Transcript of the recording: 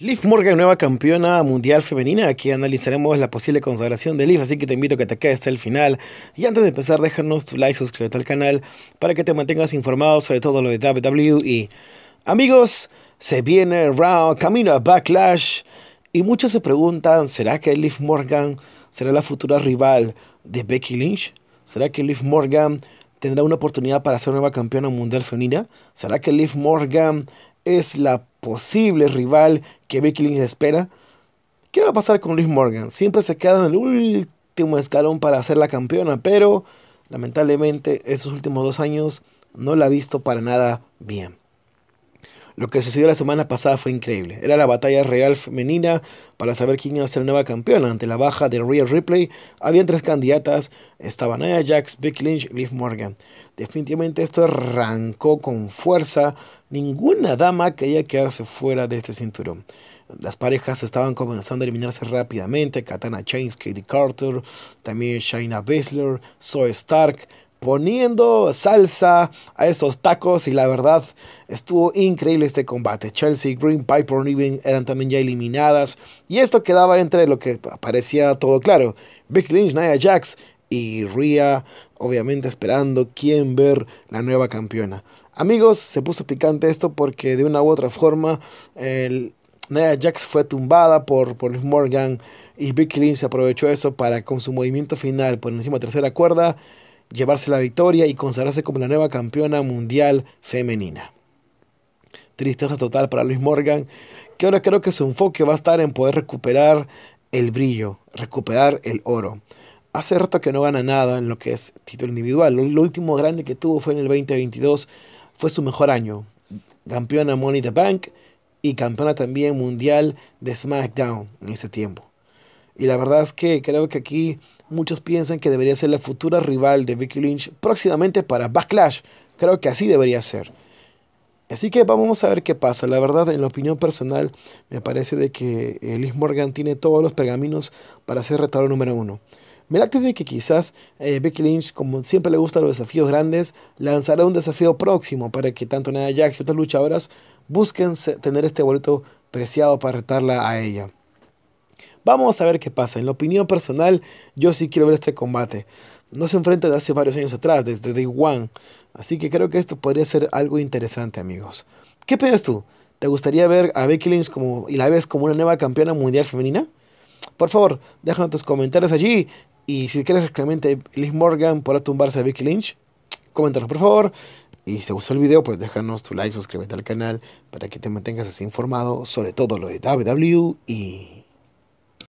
Liv Morgan, nueva campeona mundial femenina. Aquí analizaremos la posible consagración de Liv, así que te invito a que te quedes hasta el final. Y antes de empezar, déjanos tu like, suscríbete al canal para que te mantengas informado sobre todo lo de WWE. amigos, se viene round, camino a Backlash. Y muchos se preguntan, ¿será que Liv Morgan será la futura rival de Becky Lynch? ¿Será que Liv Morgan tendrá una oportunidad para ser nueva campeona mundial femenina? ¿Será que Liv Morgan es la posible rival que Becky Lynch espera. ¿Qué va a pasar con Liz Morgan? Siempre se queda en el último escalón para ser la campeona, pero lamentablemente estos últimos dos años no la ha visto para nada bien. Lo que sucedió la semana pasada fue increíble. Era la batalla real femenina para saber quién iba a ser nueva campeona. Ante la baja de Real Ripley, habían tres candidatas. Estaban Aya Jax, Becky Lynch y Liv Morgan. Definitivamente esto arrancó con fuerza. Ninguna dama quería quedarse fuera de este cinturón. Las parejas estaban comenzando a eliminarse rápidamente. Katana Chains, Katie Carter, también Shaina Baszler, Zoe Stark, poniendo salsa a esos tacos y la verdad estuvo increíble este combate. Chelsea, Green, Piper, Niven eran también ya eliminadas y esto quedaba entre lo que parecía todo claro. Becky Lynch, Nia Jax y Rhea obviamente esperando quién ver la nueva campeona. Amigos, se puso picante esto porque de una u otra forma el... Nia Jax fue tumbada por, Morgan y Becky Lynch aprovechó eso para con su movimiento final por encima de tercera cuerda llevarse la victoria y consagrarse como la nueva campeona mundial femenina. Tristeza total para Luis Morgan, que ahora creo que su enfoque va a estar en poder recuperar el brillo, recuperar el oro. Hace rato que no gana nada en lo que es título individual. Lo, último grande que tuvo fue en el 2022, fue su mejor año. Campeona Money the Bank y campeona también mundial de SmackDown en ese tiempo. Y la verdad es que creo que aquí muchos piensan que debería ser la futura rival de Becky Lynch próximamente para Backlash. Creo que así debería ser. Así que vamos a ver qué pasa. La verdad, en la opinión personal, me parece de que eh, Liz Morgan tiene todos los pergaminos para ser retador número uno. Me late de que quizás Vicky eh, Becky Lynch, como siempre le gustan los desafíos grandes, lanzará un desafío próximo para que tanto Nia Jax y otras luchadoras busquen tener este boleto preciado para retarla a ella. Vamos a ver qué pasa. En la opinión personal, yo sí quiero ver este combate. No se enfrentan hace varios años atrás, desde Day One. Así que creo que esto podría ser algo interesante, amigos. ¿Qué piensas tú? ¿Te gustaría ver a Becky Lynch como, y la ves como una nueva campeona mundial femenina? Por favor, déjanos tus comentarios allí. Y si quieres que realmente Liz Morgan podrá tumbarse a Becky Lynch, coméntanos por favor. Y si te gustó el video, pues déjanos tu like, suscríbete al canal para que te mantengas así informado sobre todo lo de WWE y...